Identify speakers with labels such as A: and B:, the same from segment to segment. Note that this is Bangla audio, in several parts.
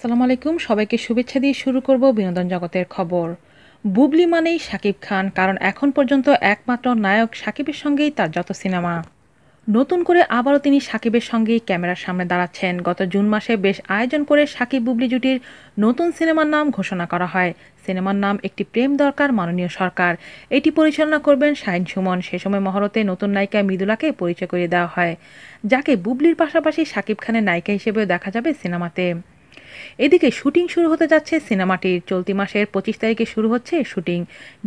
A: আসসালামু আলাইকুম সবাইকে শুভেচ্ছা দিয়ে শুরু করব বিনোদন জগতের খবর বুবলি মানেই সাকিব খান কারণ এখন পর্যন্ত একমাত্র নায়ক সাকিবের সঙ্গেই তার যত সিনেমা নতুন করে আবারও তিনি সাকিবের সঙ্গেই ক্যামেরার সামনে দাঁড়াচ্ছেন গত জুন মাসে বেশ আয়োজন করে সাকিব বুবলি জুটির নতুন সিনেমার নাম ঘোষণা করা হয় সিনেমার নাম একটি প্রেম দরকার মাননীয় সরকার এটি পরিচালনা করবেন শাহিন সুমন সে সময় মহরতে নতুন নায়িকা মৃদুলাকে পরিচয় করিয়ে দেওয়া হয় যাকে বুবলির পাশাপাশি সাকিব খানের নায়িকা হিসেবেও দেখা যাবে সিনেমাতে এদিকে শুটিং শুরু হতে যাচ্ছে সিনেমাটির চলতি মাসের পঁচিশ তারিখে শুরু হচ্ছে শুটিং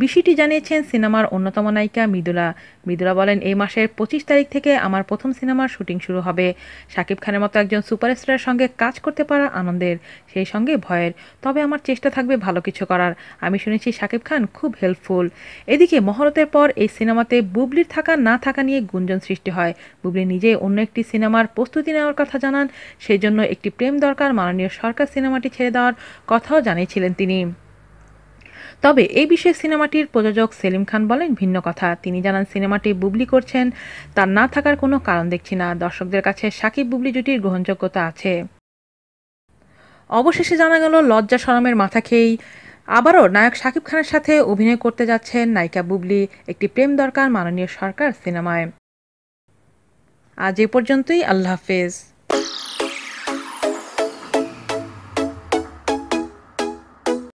A: বিষয়টি জানিয়েছেন সিনেমার অন্যতম নায়িকা মৃদুলা মৃদুলা বলেন এই মাসের পঁচিশ তারিখ থেকে আমার প্রথম সিনেমার শুটিং শুরু হবে শাকিব খানের মতো একজন সুপারস্টারের সঙ্গে কাজ করতে পারা আনন্দের সেই সঙ্গে ভয়ের তবে আমার চেষ্টা থাকবে ভালো কিছু করার আমি শুনেছি শাকিব খান খুব হেল্পফুল এদিকে মহরতের পর এই সিনেমাতে বুবলির থাকা না থাকা নিয়ে গুঞ্জন সৃষ্টি হয় বুবলি নিজে অন্য একটি সিনেমার প্রস্তুতি নেওয়ার কথা জানান সেই জন্য একটি প্রেম দরকার মাননীয় সরকার সার্কাস সিনেমাটি ছেড়ে দেওয়ার কথাও জানিয়েছিলেন তিনি তবে এই বিষয়ে সিনেমাটির প্রযোজক সেলিম খান বলেন ভিন্ন কথা তিনি জানান সিনেমাটি বুবলি করছেন তার না থাকার কোনো কারণ দেখছি না দর্শকদের কাছে সাকিব বুবলি জুটির গ্রহণযোগ্যতা আছে অবশেষে জানা গেল লজ্জা সরমের মাথা খেয়েই আবারও নায়ক শাকিব খানের সাথে অভিনয় করতে যাচ্ছেন নায়িকা বুবলি একটি প্রেম দরকার মাননীয় সরকার সিনেমায় আজ এ পর্যন্তই আল্লাহ হাফেজ